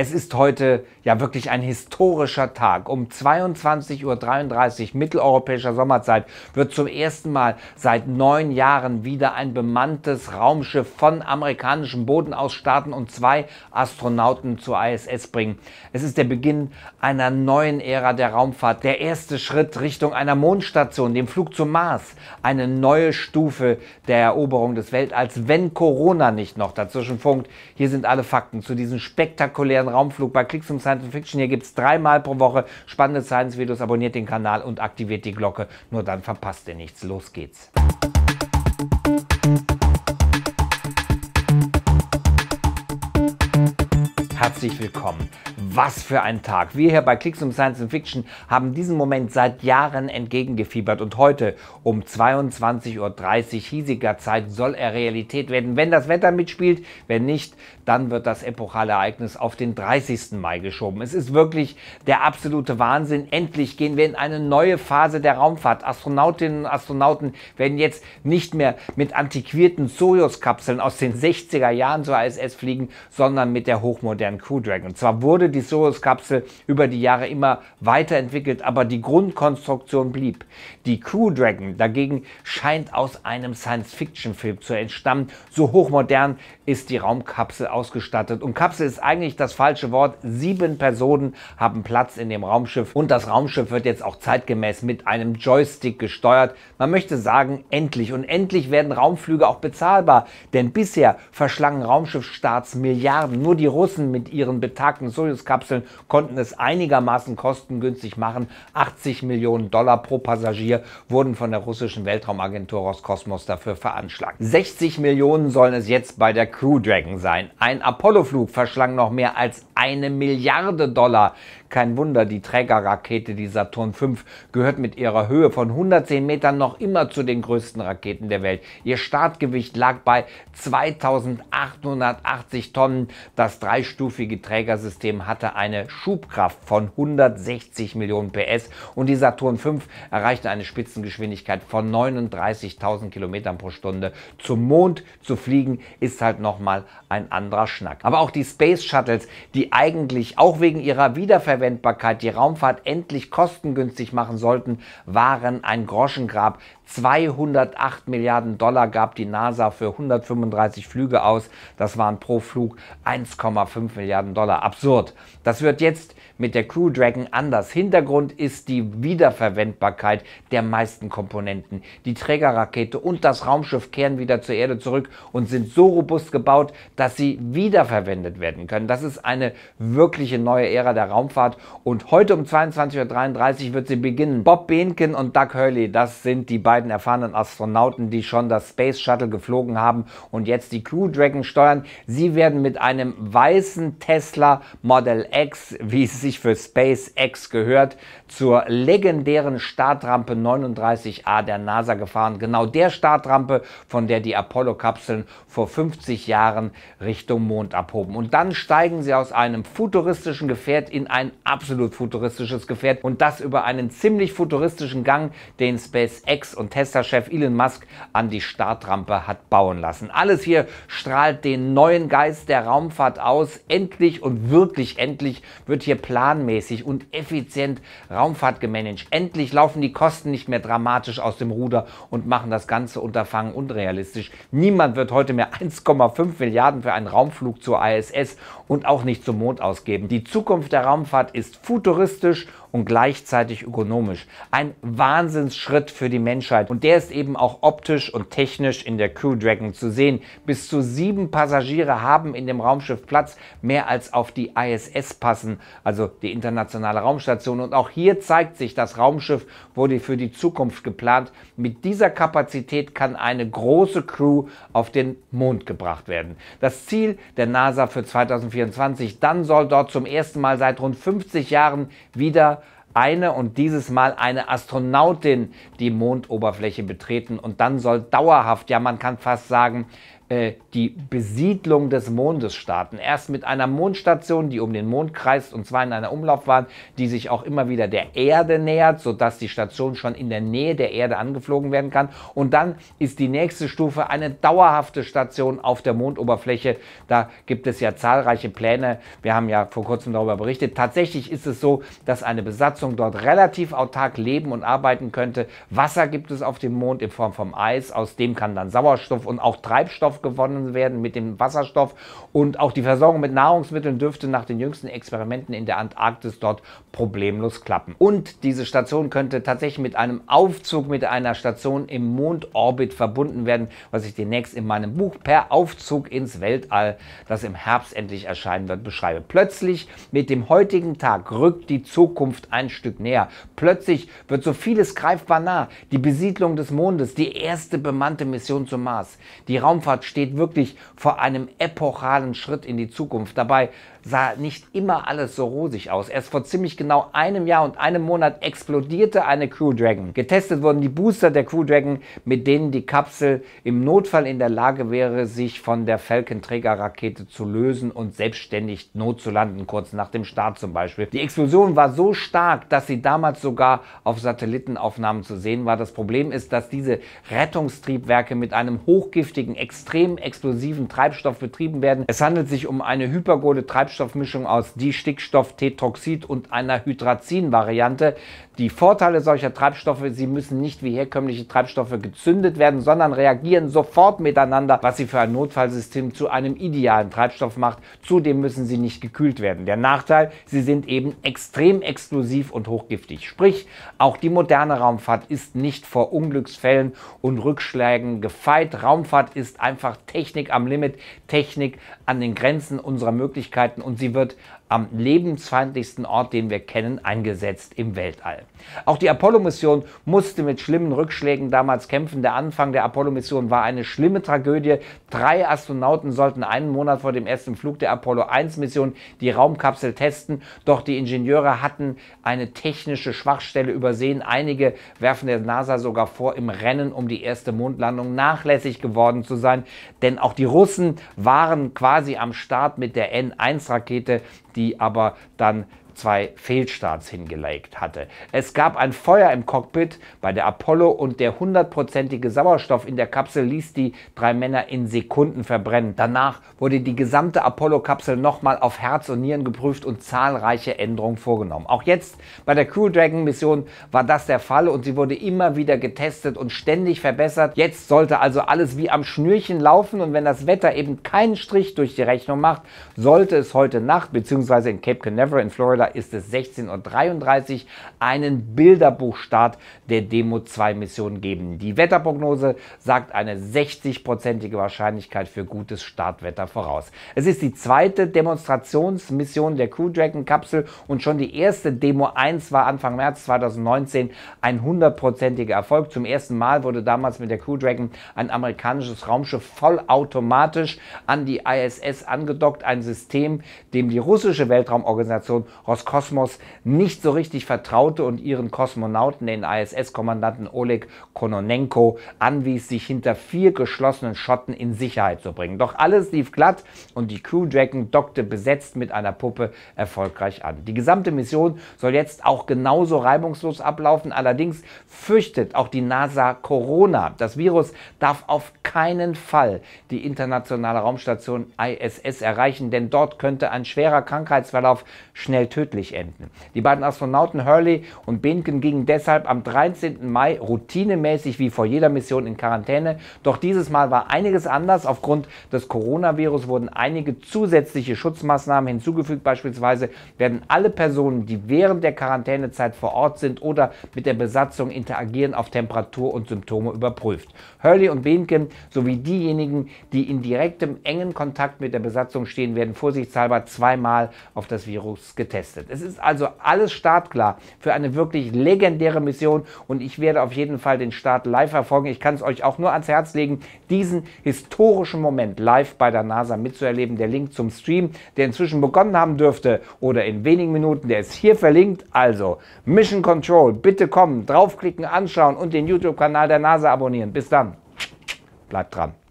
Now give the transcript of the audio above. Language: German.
Es ist heute ja wirklich ein historischer Tag. Um 22.33 Uhr mitteleuropäischer Sommerzeit wird zum ersten Mal seit neun Jahren wieder ein bemanntes Raumschiff von amerikanischem Boden aus starten und zwei Astronauten zur ISS bringen. Es ist der Beginn einer neuen Ära der Raumfahrt, der erste Schritt Richtung einer Mondstation, dem Flug zum Mars, eine neue Stufe der Eroberung des Weltalls, wenn Corona nicht noch dazwischen funkt. Hier sind alle Fakten zu diesen spektakulären unseren Raumflug bei Klicks und Science Fiction. Hier gibt es dreimal pro Woche spannende Science-Videos. Abonniert den Kanal und aktiviert die Glocke. Nur dann verpasst ihr nichts. Los geht's. Herzlich willkommen. Was für ein Tag! Wir hier bei Klicks um Science Fiction haben diesen Moment seit Jahren entgegengefiebert und heute um 22.30 Uhr hiesiger Zeit soll er Realität werden. Wenn das Wetter mitspielt, wenn nicht, dann wird das epochale Ereignis auf den 30. Mai geschoben. Es ist wirklich der absolute Wahnsinn. Endlich gehen wir in eine neue Phase der Raumfahrt. Astronautinnen und Astronauten werden jetzt nicht mehr mit antiquierten soyuz kapseln aus den 60er Jahren zur ISS fliegen, sondern mit der hochmodernen Crew Dragon. Und zwar wurde die Sirius-Kapsel über die Jahre immer weiterentwickelt, aber die Grundkonstruktion blieb. Die Crew Dragon dagegen scheint aus einem Science-Fiction-Film zu entstammen, so hochmodern ist die Raumkapsel ausgestattet. Und Kapsel ist eigentlich das falsche Wort. Sieben Personen haben Platz in dem Raumschiff und das Raumschiff wird jetzt auch zeitgemäß mit einem Joystick gesteuert. Man möchte sagen, endlich. Und endlich werden Raumflüge auch bezahlbar. Denn bisher verschlangen Raumschiffstarts Milliarden. Nur die Russen mit ihren betagten Soyuz-Kapseln konnten es einigermaßen kostengünstig machen. 80 Millionen Dollar pro Passagier wurden von der russischen Weltraumagentur Roskosmos dafür veranschlagt. 60 Millionen sollen es jetzt bei der Crew Dragon sein. Ein Apollo-Flug verschlang noch mehr als eine Milliarde Dollar. Kein Wunder, die Trägerrakete, die Saturn V, gehört mit ihrer Höhe von 110 Metern noch immer zu den größten Raketen der Welt. Ihr Startgewicht lag bei 2880 Tonnen. Das dreistufige Trägersystem hatte eine Schubkraft von 160 Millionen PS und die Saturn V erreichte eine Spitzengeschwindigkeit von 39.000 Kilometern pro Stunde. Zum Mond zu fliegen ist halt nochmal ein anderer Schnack. Aber auch die Space Shuttles, die eigentlich auch wegen ihrer Wiederverwendung Wiederverwendbarkeit die Raumfahrt endlich kostengünstig machen sollten, waren ein Groschengrab, 208 Milliarden Dollar gab die NASA für 135 Flüge aus. Das waren pro Flug 1,5 Milliarden Dollar. Absurd. Das wird jetzt mit der Crew Dragon anders. Hintergrund ist die Wiederverwendbarkeit der meisten Komponenten. Die Trägerrakete und das Raumschiff kehren wieder zur Erde zurück und sind so robust gebaut, dass sie wiederverwendet werden können. Das ist eine wirkliche neue Ära der Raumfahrt und heute um 22.33 Uhr wird sie beginnen. Bob Behnken und Doug Hurley, das sind die beiden beiden erfahrenen Astronauten, die schon das Space Shuttle geflogen haben und jetzt die Crew Dragon steuern. Sie werden mit einem weißen Tesla Model X, wie es sich für SpaceX gehört, zur legendären Startrampe 39A der NASA gefahren. Genau der Startrampe, von der die Apollo-Kapseln vor 50 Jahren Richtung Mond abhoben. Und dann steigen sie aus einem futuristischen Gefährt in ein absolut futuristisches Gefährt und das über einen ziemlich futuristischen Gang, den SpaceX und von Tesla-Chef Elon Musk an die Startrampe hat bauen lassen. Alles hier strahlt den neuen Geist der Raumfahrt aus. Endlich und wirklich endlich wird hier planmäßig und effizient Raumfahrt gemanagt. Endlich laufen die Kosten nicht mehr dramatisch aus dem Ruder und machen das ganze Unterfangen unrealistisch. Niemand wird heute mehr 1,5 Milliarden für einen Raumflug zur ISS und auch nicht zum Mond ausgeben. Die Zukunft der Raumfahrt ist futuristisch und gleichzeitig ökonomisch. Ein Wahnsinnsschritt für die Menschheit und der ist eben auch optisch und technisch in der Crew Dragon zu sehen. Bis zu sieben Passagiere haben in dem Raumschiff Platz, mehr als auf die ISS passen, also die internationale Raumstation. Und auch hier zeigt sich, das Raumschiff wurde für die Zukunft geplant. Mit dieser Kapazität kann eine große Crew auf den Mond gebracht werden. Das Ziel der NASA für 2024, dann soll dort zum ersten Mal seit rund 50 Jahren wieder eine und dieses Mal eine Astronautin die Mondoberfläche betreten und dann soll dauerhaft, ja man kann fast sagen, äh, die Besiedlung des Mondes starten. Erst mit einer Mondstation, die um den Mond kreist, und zwar in einer Umlaufbahn, die sich auch immer wieder der Erde nähert, sodass die Station schon in der Nähe der Erde angeflogen werden kann. Und dann ist die nächste Stufe eine dauerhafte Station auf der Mondoberfläche. Da gibt es ja zahlreiche Pläne. Wir haben ja vor kurzem darüber berichtet. Tatsächlich ist es so, dass eine Besatzung dort relativ autark leben und arbeiten könnte. Wasser gibt es auf dem Mond in Form vom Eis, aus dem kann dann Sauerstoff und auch Treibstoff gewonnen werden mit dem Wasserstoff und auch die Versorgung mit Nahrungsmitteln dürfte nach den jüngsten Experimenten in der Antarktis dort problemlos klappen. Und diese Station könnte tatsächlich mit einem Aufzug mit einer Station im Mondorbit verbunden werden, was ich demnächst in meinem Buch Per Aufzug ins Weltall, das im Herbst endlich erscheinen wird, beschreibe. Plötzlich mit dem heutigen Tag rückt die Zukunft ein Stück näher. Plötzlich wird so vieles greifbar nah. Die Besiedlung des Mondes, die erste bemannte Mission zum Mars, die Raumfahrt steht wirklich vor einem epochalen Schritt in die Zukunft. Dabei sah nicht immer alles so rosig aus. Erst vor ziemlich genau einem Jahr und einem Monat explodierte eine Crew Dragon. Getestet wurden die Booster der Crew Dragon, mit denen die Kapsel im Notfall in der Lage wäre, sich von der Falcon-Trägerrakete zu lösen und selbstständig Not zu landen, kurz nach dem Start zum Beispiel. Die Explosion war so stark, dass sie damals sogar auf Satellitenaufnahmen zu sehen war. Das Problem ist, dass diese Rettungstriebwerke mit einem hochgiftigen, extrem explosiven Treibstoff betrieben werden. Es handelt sich um eine hypergole Treibstoff Farbstoffmischung aus Distickstofftetroxid und einer Hydrazin-Variante. Die Vorteile solcher Treibstoffe, sie müssen nicht wie herkömmliche Treibstoffe gezündet werden, sondern reagieren sofort miteinander, was sie für ein Notfallsystem zu einem idealen Treibstoff macht. Zudem müssen sie nicht gekühlt werden. Der Nachteil, sie sind eben extrem explosiv und hochgiftig. Sprich, auch die moderne Raumfahrt ist nicht vor Unglücksfällen und Rückschlägen gefeit. Raumfahrt ist einfach Technik am Limit, Technik an den Grenzen unserer Möglichkeiten und sie wird am lebensfeindlichsten Ort, den wir kennen, eingesetzt im Weltall. Auch die Apollo-Mission musste mit schlimmen Rückschlägen damals kämpfen. Der Anfang der Apollo-Mission war eine schlimme Tragödie. Drei Astronauten sollten einen Monat vor dem ersten Flug der Apollo 1-Mission die Raumkapsel testen, doch die Ingenieure hatten eine technische Schwachstelle übersehen. Einige werfen der NASA sogar vor, im Rennen um die erste Mondlandung nachlässig geworden zu sein, denn auch die Russen waren quasi am Start mit der N1-Rakete die aber dann zwei Fehlstarts hingelegt hatte. Es gab ein Feuer im Cockpit bei der Apollo und der hundertprozentige Sauerstoff in der Kapsel ließ die drei Männer in Sekunden verbrennen. Danach wurde die gesamte Apollo-Kapsel nochmal auf Herz und Nieren geprüft und zahlreiche Änderungen vorgenommen. Auch jetzt bei der Crew Dragon Mission war das der Fall und sie wurde immer wieder getestet und ständig verbessert. Jetzt sollte also alles wie am Schnürchen laufen und wenn das Wetter eben keinen Strich durch die Rechnung macht, sollte es heute Nacht bzw. in Cape Canaveral in Florida ist es 16.33 Uhr einen Bilderbuchstart der Demo 2 Mission geben. Die Wetterprognose sagt eine 60-prozentige Wahrscheinlichkeit für gutes Startwetter voraus. Es ist die zweite Demonstrationsmission der Crew Dragon Kapsel und schon die erste Demo 1 war Anfang März 2019 ein 100-prozentiger Erfolg. Zum ersten Mal wurde damals mit der Crew Dragon ein amerikanisches Raumschiff vollautomatisch an die ISS angedockt, ein System, dem die russische Weltraumorganisation Ross aus Kosmos nicht so richtig vertraute und ihren Kosmonauten, den ISS-Kommandanten Oleg Kononenko, anwies, sich hinter vier geschlossenen Schotten in Sicherheit zu bringen. Doch alles lief glatt und die Crew Dragon dockte besetzt mit einer Puppe erfolgreich an. Die gesamte Mission soll jetzt auch genauso reibungslos ablaufen. Allerdings fürchtet auch die NASA Corona. Das Virus darf auf keinen Fall die internationale Raumstation ISS erreichen, denn dort könnte ein schwerer Krankheitsverlauf schnell töten tödlich enden. Die beiden Astronauten Hurley und Behnken gingen deshalb am 13. Mai routinemäßig wie vor jeder Mission in Quarantäne. Doch dieses Mal war einiges anders. Aufgrund des Coronavirus wurden einige zusätzliche Schutzmaßnahmen hinzugefügt. Beispielsweise werden alle Personen, die während der Quarantänezeit vor Ort sind oder mit der Besatzung interagieren, auf Temperatur und Symptome überprüft. Hurley und Behnken sowie diejenigen, die in direktem engen Kontakt mit der Besatzung stehen, werden vorsichtshalber zweimal auf das Virus getestet getestet. Es ist also alles startklar für eine wirklich legendäre Mission und ich werde auf jeden Fall den Start live verfolgen. Ich kann es euch auch nur ans Herz legen, diesen historischen Moment live bei der NASA mitzuerleben. Der Link zum Stream, der inzwischen begonnen haben dürfte oder in wenigen Minuten, der ist hier verlinkt. Also Mission Control, bitte kommen, draufklicken, anschauen und den YouTube-Kanal der NASA abonnieren. Bis dann. Bleibt dran.